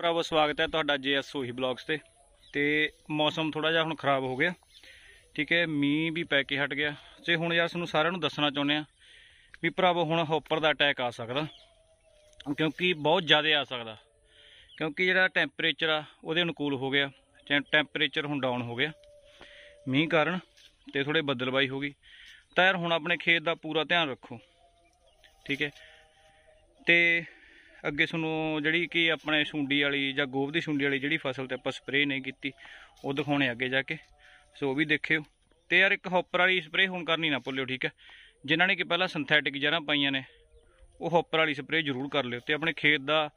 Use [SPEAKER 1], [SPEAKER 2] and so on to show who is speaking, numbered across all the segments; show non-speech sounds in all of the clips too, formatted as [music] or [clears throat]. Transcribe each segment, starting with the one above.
[SPEAKER 1] ਭਰਾਵੋ ਸਵਾਗਤ ਹੈ ਤੁਹਾਡਾ ਜੇਐਸ ਸੋਹੀ ਬਲੌਗਸ ਤੇ ਤੇ ਮੌਸਮ ਥੋੜਾ ਜਿਹਾ ਹੁਣ ਖਰਾਬ ਹੋ ਗਿਆ ਠੀਕ ਹੈ ਮੀਂਹ ਵੀ ਪੈ ਕੇ ਹਟ ਗਿਆ ਤੇ ਹੁਣ ਯਾਰ ਤੁਹਾਨੂੰ ਸਾਰਿਆਂ ਨੂੰ ਦੱਸਣਾ ਚਾਹੁੰਦੇ ਆ ਵੀ ਭਰਾਵੋ ਹੁਣ ਹੌਪਰ ਦਾ ਅਟੈਕ ਆ ਸਕਦਾ ਕਿਉਂਕਿ ਬਹੁਤ ਜ਼ਿਆਦਾ ਆ ਸਕਦਾ ਕਿਉਂਕਿ ਜਿਹੜਾ ਟੈਂਪਰੇਚਰ ਆ ਉਹਦੇ ਅਨੁਕੂਲ ਹੋ ਗਿਆ ਟੈਂਪਰੇਚਰ ਹੁਣ ਡਾਊਨ ਹੋ ਗਿਆ ਮੀਂਹ ਕਾਰਨ ਤੇ ਥੋੜੇ ਬੱਦਲਬਾਈ ਹੋ ਗਈ ਤਾਂ ਯਾਰ ਹੁਣ ਆਪਣੇ ਖੇਤ ਦਾ ਪੂਰਾ ਧਿਆਨ ਰੱਖੋ ਠੀਕ ਹੈ ਤੇ ਅੱਗੇ ਤੁਹਾਨੂੰ ਜਿਹੜੀ ਕਿ ਆਪਣੇ ਸੁੰਡੀ ਵਾਲੀ ਜਾਂ ਗੋਭ ਦੀ ਸੁੰਡੀ ਵਾਲੀ ਜਿਹੜੀ ਫਸਲ ਤੇ ਆਪਾਂ ਸਪਰੇ ਨਹੀਂ ਕੀਤੀ ਉਹ ਦਿਖਾਉਣੇ ਅੱਗੇ ਜਾ ਕੇ ਸੋ ਉਹ ਵੀ ਦੇਖਿਓ ਤੇ ਯਾਰ ਇੱਕ ਹੌਪਰ ਵਾਲੀ ਸਪਰੇ ਹੁਣ ਕਰਨੀ ਨਾ ਭੁੱਲਿਓ ਠੀਕ ਹੈ ਜਿਨ੍ਹਾਂ ਨੇ ਕਿ ਪਹਿਲਾਂ ਸਿੰਥੈਟਿਕ ਜੜਾਂ ਪਾਈਆਂ ਨੇ ਉਹ ਹੌਪਰ ਵਾਲੀ ਸਪਰੇ ਜ਼ਰੂਰ ਕਰ ਲਿਓ ਤੇ ਆਪਣੇ ਖੇਤ ਦਾ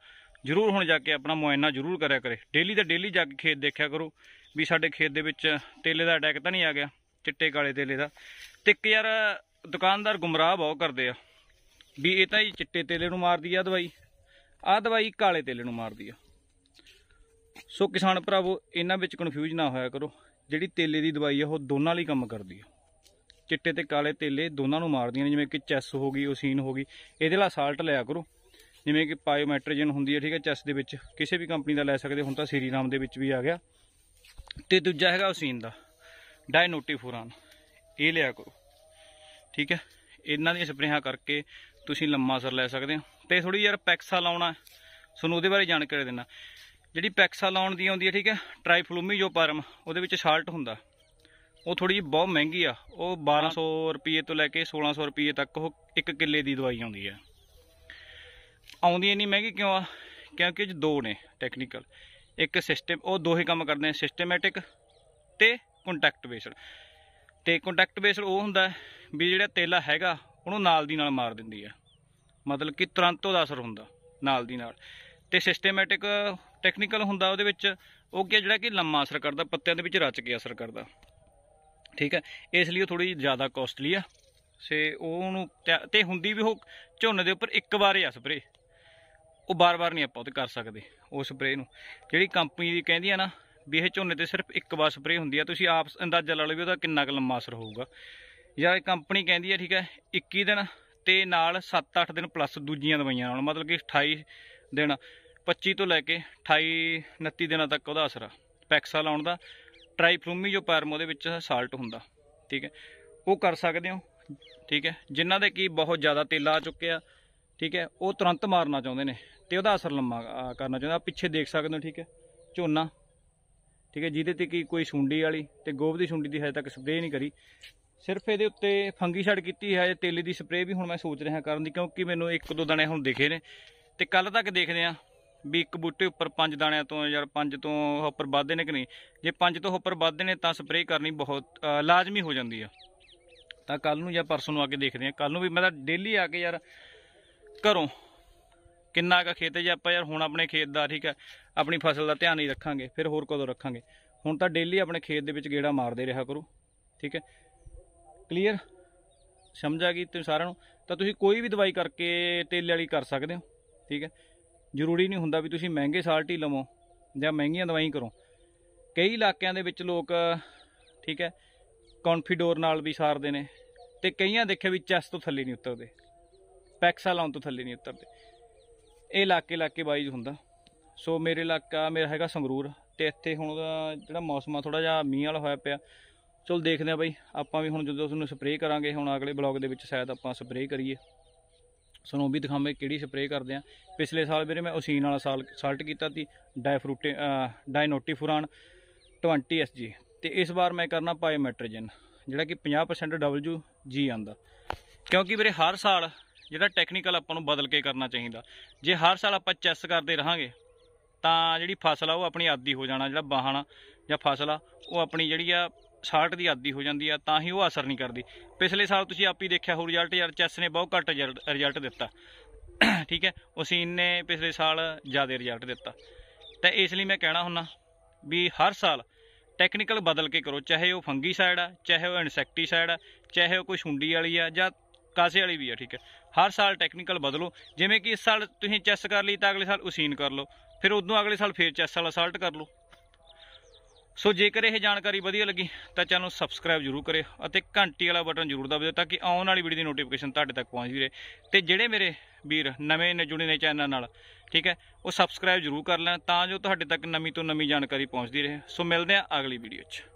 [SPEAKER 1] ਜ਼ਰੂਰ ਹੁਣ ਜਾ ਕੇ ਆਪਣਾ ਮੁਆਇਨਾ ਜ਼ਰੂਰ ਕਰਿਆ ਕਰੇ ਡੇਲੀ ਦਾ ਡੇਲੀ ਜਾ ਕੇ ਖੇਤ ਦੇਖਿਆ ਕਰੋ ਵੀ ਸਾਡੇ ਖੇਤ ਦੇ ਵਿੱਚ ਤੇਲੇ ਦਾ ਅਟੈਕ ਤਾਂ ਨਹੀਂ ਆ ਗਿਆ ਚਿੱਟੇ ਕਾਲੇ ਤੇਲੇ ਦਾ ਤੇ ਇੱਕ ਯਾਰ ਦੁਕਾਨਦਾਰ ਗੁੰਮਰਾਹ ਬਹੁਤ ਕਰਦੇ ਆ ਵੀ ਇਹ ਤਾਂ ਹੀ ਚਿੱਟੇ ਤੇਲੇ ਨੂੰ ਮਾਰਦੀ ਆ ਦਵਾਈ ਆ ਦਵਾਈ ਕਾਲੇ ਤੇਲੇ ਨੂੰ ਮਾਰਦੀ ਆ ਸੋ ਕਿਸਾਨ ਭਰਾਵੋ ਇਹਨਾਂ ਵਿੱਚ ਕਨਫਿਊਜ਼ ਨਾ ਹੋਇਆ ਕਰੋ ਜਿਹੜੀ ਤੇਲੇ ਦੀ ਦਵਾਈ ਆ ਉਹ ਦੋਨਾਂ ਲਈ ਕੰਮ ਕਰਦੀ ਆ ਚਿੱਟੇ ਤੇ ਕਾਲੇ ਤੇਲੇ ਦੋਨਾਂ ਨੂੰ ਮਾਰਦੀਆਂ ਨੇ ਜਿਵੇਂ ਕਿ ਚੈਸ ਹੋ ਗਈ ਓਸੀਨ ਹੋ ਗਈ ਇਹਦੇ ਲਈ ਸਾਲਟ ਲਿਆ ਕਰੋ ਜਿਵੇਂ ਕਿ ਪਾਇਓਮੈਟਰਜਨ ਹੁੰਦੀ ਹੈ ਠੀਕ ਹੈ ਚੈਸ ਦੇ ਵਿੱਚ ਕਿਸੇ ਵੀ ਕੰਪਨੀ ਦਾ ਲੈ ਸਕਦੇ ਹੁਣ ਤਾਂ ਨਾਮ ਦੇ ਵਿੱਚ ਵੀ ਆ ਗਿਆ ਤੇ ਦੂਜਾ ਹੈਗਾ ਓਸੀਨ ਦਾ ਡਾਇਨੋਟੀਫੋਰਾਨ ਇਹ ਲਿਆ ਕਰੋ ਠੀਕ ਹੈ ਇਹਨਾਂ ਦੀਆਂ ਸਪਰੇਹਾਂ ਕਰਕੇ ਤੁਸੀਂ ਲੰਮਾ ਸਰ ਲੈ ਸਕਦੇ ਹੋ ਤੇ ਥੋੜੀ ਯਾਰ ਪੈਕਸਾ ਲਾਉਣਾ ਤੁਹਾਨੂੰ ਉਹਦੇ ਬਾਰੇ ਜਾਣਕਾਰੀ ਦੇਣਾ ਜਿਹੜੀ ਪੈਕਸਾ ਲਾਉਣ ਦੀ ਆਉਂਦੀ ਹੈ ਠੀਕ ਹੈ ਟ੍ਰਾਈਫਲੂਮੀ ਜੋ ਪਰਮ ਉਹਦੇ ਵਿੱਚ ਸਾਲਟ ਹੁੰਦਾ ਉਹ ਥੋੜੀ ਜਿਹੀ ਬਹੁਤ ਮਹਿੰਗੀ ਆ ਉਹ 1200 ਰੁਪਏ ਤੋਂ ਲੈ ਕੇ 1600 ਰੁਪਏ ਤੱਕ ਉਹ ਇੱਕ ਕਿੱਲੇ ਦੀ ਦਵਾਈ ਆਉਂਦੀ ਆ ਆਉਂਦੀ ਇੰਨੀ ਮਹਿੰਗੀ ਕਿਉਂ ਆ ਕਿਉਂਕਿ ਜ ਦੋ ਨੇ ਟੈਕਨੀਕਲ ਇੱਕ ਸਿਸਟਮ ਉਹ ਦੋਹੇ ਕੰਮ ਕਰਦੇ ਨੇ ਸਿਸਟਮੈਟਿਕ ਤੇ ਕੰਟੈਕਟ ਬੇਸਡ ਤੇ ਕੰਟੈਕਟ ਬੇਸਡ ਉਹ ਹੁੰਦਾ ਵੀ ਜਿਹੜਾ ਤੇਲਾ ਹੈਗਾ ਉਹਨੂੰ ਨਾਲ ਦੀ ਨਾਲ ਮਾਰ ਦਿੰਦੀ ਆ ਮਤਲਬ ਕਿ ਤੁਰੰਤ ਉਹਦਾ ਅਸਰ ਹੁੰਦਾ ਨਾਲ ਦੀ ਨਾਲ ਤੇ ਸਿਸਟਮੈਟਿਕ ਟੈਕਨੀਕਲ ਹੁੰਦਾ ਉਹਦੇ ਵਿੱਚ ਉਹ ਕੀ ਜਿਹੜਾ ਕਿ ਲੰਮਾ ਅਸਰ ਕਰਦਾ ਪੱਤਿਆਂ ਦੇ ਵਿੱਚ ਰਚ ਕੇ ਅਸਰ ਕਰਦਾ ਠੀਕ ਹੈ ਇਸ ਲਈ ਉਹ ਥੋੜੀ ਜ਼ਿਆਦਾ ਕਾਸਟਲੀ ਆ ਸੇ ਉਹਨੂੰ ਤੇ ਹੁੰਦੀ ਵੀ ਉਹ ਝੋਨੇ ਦੇ ਉੱਪਰ ਇੱਕ ਵਾਰ ਹੀ ਆ ਸਪਰੇ ਉਹ ਬਾਰ-ਬਾਰ ਨਹੀਂ ਆਪਾਂ ਉਹ ਕਰ ਸਕਦੇ ਉਹ ਸਪਰੇ ਨੂੰ ਜਿਹੜੀ ਕੰਪਨੀ ਦੀ ਕਹਿੰਦੀ ਆ ਨਾ ਵੀ ਇਹ ਝੋਨੇ ਤੇ ਸਿਰਫ ਇੱਕ ਵਾਰ ਸਪਰੇ ਹੁੰਦੀ ਆ ਤੁਸੀਂ ਆਪ ਅੰਦਾਜ਼ਾ ਲਾ ਲਓ ਵੀ ਉਹਦਾ ਕਿੰਨਾ ਕੁ ਲੰਮਾ ਅਸਰ ਹੋਊਗਾ ਜਾਂ ਇਹ ਕੰਪਨੀ ਕਹਿੰਦੀ ਆ ਠੀਕ ਹੈ 21 ਦਿਨ ਤੇ ਨਾਲ 7-8 ਦਿਨ ਪਲੱਸ ਦੂਜੀਆਂ ਦਵਾਈਆਂ ਨਾਲ ਮਤਲਬ ਕਿ 28 ਦਿਨ 25 ਤੋਂ ਲੈ ਕੇ 28 29 ਦਿਨਾਂ ਤੱਕ ਉਹਦਾ ਅਸਰ ਆ ਪੈਕਸਾ ਲਾਉਣ ਦਾ ਟ੍ਰਾਈਫਲੂਮੀ ਜੋ ਪਰਮੋ ਦੇ ਵਿੱਚ ਸਾਲਟ ਹੁੰਦਾ ਠੀਕ ਹੈ ਉਹ ਕਰ ਸਕਦੇ ਹੋ ਠੀਕ ਹੈ ਜਿਨ੍ਹਾਂ ਦੇ ਕੀ ਬਹੁਤ ਜ਼ਿਆਦਾ ਤੇਲ ਆ ਚੁੱਕਿਆ ਠੀਕ ਹੈ ਉਹ ਤੁਰੰਤ ਮਾਰਨਾ ਚਾਹੁੰਦੇ ਨੇ ਤੇ ਉਹਦਾ ਅਸਰ ਲੰਮਾ ਕਰਨਾ ਚਾਹੁੰਦਾ ਪਿੱਛੇ ਦੇਖ ਸਕਦੇ ਹੋ ਠੀਕ ਹੈ ਝੋਨਾ ਠੀਕ ਹੈ ਜਿਹਦੇ ਤੇ ਕੀ ਕੋਈ ਸੁੰਡੀ ਵਾਲੀ ਤੇ ਗੋਭ ਦੀ ਸੁੰਡੀ ਦੀ ਹਜੇ ਤੱਕ ਸਪਰੇਅ ਨਹੀਂ ਕਰੀ ਸਿਰਫ ਇਹਦੇ ਉੱਤੇ ਫੰਗੀਸਾਈਡ ਕੀਤੀ ਹੈ ਜਾਂ ਤੇਲੇ ਦੀ ਸਪਰੇਅ ਵੀ ਹੁਣ ਮੈਂ ਸੋਚ ਰਿਹਾ ਕਰਨ ਦੀ ਕਿਉਂਕਿ ਮੈਨੂੰ ਇੱਕ ਦੋ ਦਾਣੇ ਹੁਣ ਦਿਖੇ ਨੇ ਤੇ ਕੱਲ ਤੱਕ ਦੇਖਦੇ ਆ ਵੀ ਇੱਕ ਬੂਟੇ ਉੱਪਰ ਪੰਜ ਦਾਣਿਆਂ ਤੋਂ ਯਾਰ ਪੰਜ ਤੋਂ ਉੱਪਰ ਵੱਧਦੇ ਨੇ ਕਿ ਨਹੀਂ ਜੇ ਪੰਜ ਤੋਂ ਉੱਪਰ ਵੱਧਦੇ ਨੇ ਤਾਂ ਸਪਰੇਅ ਕਰਨੀ ਬਹੁਤ ਲਾਜ਼ਮੀ ਹੋ ਜਾਂਦੀ ਆ ਤਾਂ ਕੱਲ ਨੂੰ ਜਾਂ ਪਰਸੋਂ ਨੂੰ ਆ ਕੇ ਦੇਖਦੇ ਆ ਕੱਲ ਨੂੰ ਵੀ ਮੈਂ ਤਾਂ ਡੇਲੀ ਆ ਕੇ ਯਾਰ ਘਰੋਂ ਕਿੰਨਾ ਕਾ ਖੇਤ ਜੇ ਆਪਾਂ ਯਾਰ ਹੁਣ ਆਪਣੇ ਖੇਤ ਦਾ ਠੀਕ ਹੈ ਆਪਣੀ ਫਸਲ ਦਾ ਧਿਆਨ ਹੀ ਰੱਖਾਂਗੇ ਫਿਰ ਹੋਰ ਕਦੋਂ ਰੱਖਾਂਗੇ ਹੁਣ ਤਾਂ ਡੇਲੀ ਆਪਣੇ ਖੇਤ ਦੇ ਵਿੱਚ ਗੇੜਾ ਮਾਰਦੇ ਰਿਹਾ ਕਰੋ ਠੀਕ ਹੈ ਕਲੀਅਰ ਸਮਝ ਆ ਗਈ ਤੇ ਸਾਰਿਆਂ ਨੂੰ ਤਾਂ ਤੁਸੀਂ ਕੋਈ ਵੀ ਦਵਾਈ ਕਰਕੇ ਤੇਲ ਵਾਲੀ ਕਰ ਸਕਦੇ ਹੋ ਠੀਕ ਹੈ ਜ਼ਰੂਰੀ ਨਹੀਂ ਹੁੰਦਾ ਵੀ ਤੁਸੀਂ ਮਹਿੰਗੇ ਸਾਲਟੀ ਲਵੋ ਜਾਂ ਮਹਿੰਗੀਆਂ ਦਵਾਈ ਕਰੋ ਕਈ ਇਲਾਕਿਆਂ ਦੇ ਵਿੱਚ ਲੋਕ ਠੀਕ ਹੈ ਕੌਨਫੀਡੋਰ ਨਾਲ ਵੀ ਸਾਰਦੇ ਨੇ ਤੇ ਕਈਆਂ ਦੇਖਿਆ ਵੀ ਚੈਸ ਤੋਂ ਥੱਲੇ ਨਹੀਂ ਉਤਰਦੇ ਪੈਕਸਾ ਲਾਉਣ ਤੋਂ ਥੱਲੇ ਨਹੀਂ ਉਤਰਦੇ ਇਹ ਇਲਾਕੇ ਇਲਾਕੇ ਵਾਈਜ਼ ਹੁੰਦਾ ਸੋ ਮੇਰੇ ਇਲਾਕਾ ਮੇਰਾ ਹੈਗਾ ਸੰਗਰੂਰ ਤੇ ਇੱਥੇ ਹੁਣ ਜਿਹੜਾ ਮੌਸਮ ਆ ਥੋੜਾ ਜਿਹਾ ਮੀਂਹ ਵਾਲਾ ਹੋਇਆ ਪਿਆ ਚਲ ਦੇਖਦੇ ਆ ਬਾਈ ਆਪਾਂ ਵੀ ਹੁਣ ਜਦੋਂ ਤੁਹਾਨੂੰ ਸਪਰੇਅ ਕਰਾਂਗੇ ਹੁਣ ਅਗਲੇ ਬਲੌਗ ਦੇ ਵਿੱਚ ਸ਼ਾਇਦ ਆਪਾਂ ਸਪਰੇਅ ਕਰੀਏ ਸਾਨੂੰ ਵੀ ਦਿਖਾਵਾਂਗੇ ਕਿਹੜੀ ਸਪਰੇਅ ਕਰਦੇ ਆ ਪਿਛਲੇ ਸਾਲ ਵੀਰੇ ਮੈਂ ਉਸੀਨ ਵਾਲਾ ਸਾਲ ਸਾਲਟ ਕੀਤਾ ਸੀ ਡਾਇਫਰੂਟੇ ਫੁਰਾਨ 20 ਐਸਜੀ ਤੇ ਇਸ ਵਾਰ ਮੈਂ ਕਰਨਾ ਪਾਇਓਮੈਟਰਜਨ ਜਿਹੜਾ ਕਿ 50% ਡਬਲਯੂ ਜੀ ਆਂਦਾ ਕਿਉਂਕਿ ਵੀਰੇ ਹਰ ਸਾਲ ਜਿਹੜਾ ਟੈਕਨੀਕਲ ਆਪਾਂ ਨੂੰ ਬਦਲ ਕੇ ਕਰਨਾ ਚਾਹੀਦਾ ਜੇ ਹਰ ਸਾਲ ਆਪਾਂ ਚੈਸ ਕਰਦੇ ਰਹਾਂਗੇ ਤਾਂ ਜਿਹੜੀ ਫਸਲ ਆ ਉਹ ਆਪਣੀ ਆਦੀ ਹੋ ਜਾਣਾ ਜਿਹੜਾ ਬਾਹਣਾ ਜਾਂ ਫਸਲ ਆ ਉਹ ਆਪਣੀ ਜਿਹੜੀ ਆ 60 ਦੀ ਆਦੀ ਹੋ ਜਾਂਦੀ ਆ ਤਾਂ ਹੀ ਉਹ ਅਸਰ ਨਹੀਂ ਕਰਦੀ ਪਿਛਲੇ ਸਾਲ ਤੁਸੀਂ ਆਪ ਹੀ ਦੇਖਿਆ ਹੋ ਰਿਜ਼ਲਟ ਯਾਰ ਚੈਸ ਨੇ ਬਹੁਤ ਘੱਟ ਰਿਜ਼ਲਟ ਦਿੱਤਾ [clears throat] ਠੀਕ ਹੈ ਉਸੀਨ ਨੇ ਪਿਛਲੇ ਸਾਲ ਜ਼ਿਆਦਾ ਰਿਜ਼ਲਟ ਦਿੱਤਾ ਤਾਂ ਇਸ ਲਈ ਮੈਂ ਕਹਿਣਾ ਹੁੰਨਾ ਵੀ ਹਰ ਸਾਲ ਟੈਕਨੀਕਲ ਬਦਲ ਕੇ ਕਰੋ ਚਾਹੇ ਉਹ ਫੰਗੀਸਾਈਡ ਆ ਚਾਹੇ ਉਹ ਇਨਸੈਕਟੀਸਾਈਡ ਆ ਚਾਹੇ ਉਹ ਕੋਈ ਛੁੰਡੀ ਵਾਲੀ ਆ ਜਾਂ ਕਾਸੇ ਵਾਲੀ ਵੀ ਆ ਠੀਕ ਹੈ ਹਰ ਸਾਲ ਟੈਕਨੀਕਲ ਬਦਲੋ ਜਿਵੇਂ ਕਿ ਇਸ ਸਾਲ ਤੁਸੀਂ ਚੈਸ ਕਰ ਲਈ ਤਾਂ ਅਗਲੇ ਸਾਲ ਉਸੀਨ ਕਰ ਲਓ ਫਿਰ ਉਦੋਂ ਅਗਲੇ ਸਾਲ ਫੇਰ ਚੈਸ ਵਾਲਾ ਸਾਲਟ ਕਰ ਲਓ ਸੋ ਜੇਕਰ ਇਹ ਜਾਣਕਾਰੀ ਵਧੀਆ ਲੱਗੀ ਤਾਂ ਚੈਨਲ ਨੂੰ ਸਬਸਕ੍ਰਾਈਬ ਜ਼ਰੂਰ ਕਰਿਓ ਅਤੇ ਘੰਟੀ ਵਾਲਾ ਬਟਨ ਜ਼ਰੂਰ ਦਬਾ ਦਿਓ ਤਾਂ ਕਿ ਆਉਣ ਵਾਲੀ ਵੀਡੀਓ ਦੀ ਨੋਟੀਫਿਕੇਸ਼ਨ ਤੁਹਾਡੇ ਤੱਕ ਪਹੁੰਚ ਰਹੇ ਤੇ ਜਿਹੜੇ ਮੇਰੇ ਵੀਰ ਨਵੇਂ ਨੇ ਜੁੜੇ ਨੇ ਚੈਨਲ ਨਾਲ ਠੀਕ ਹੈ ਉਹ ਸਬਸਕ੍ਰਾਈਬ ਜ਼ਰੂਰ ਕਰ ਲੈਣ ਤਾਂ ਜੋ ਤੁਹਾਡੇ ਤੱਕ ਨਵੀਂ ਤੋਂ ਨਵੀਂ ਜਾਣਕਾਰੀ ਪਹੁੰਚਦੀ ਰਹੇ ਸੋ ਮਿਲਦੇ ਆ ਅਗਲੀ ਵੀਡੀਓ 'ਚ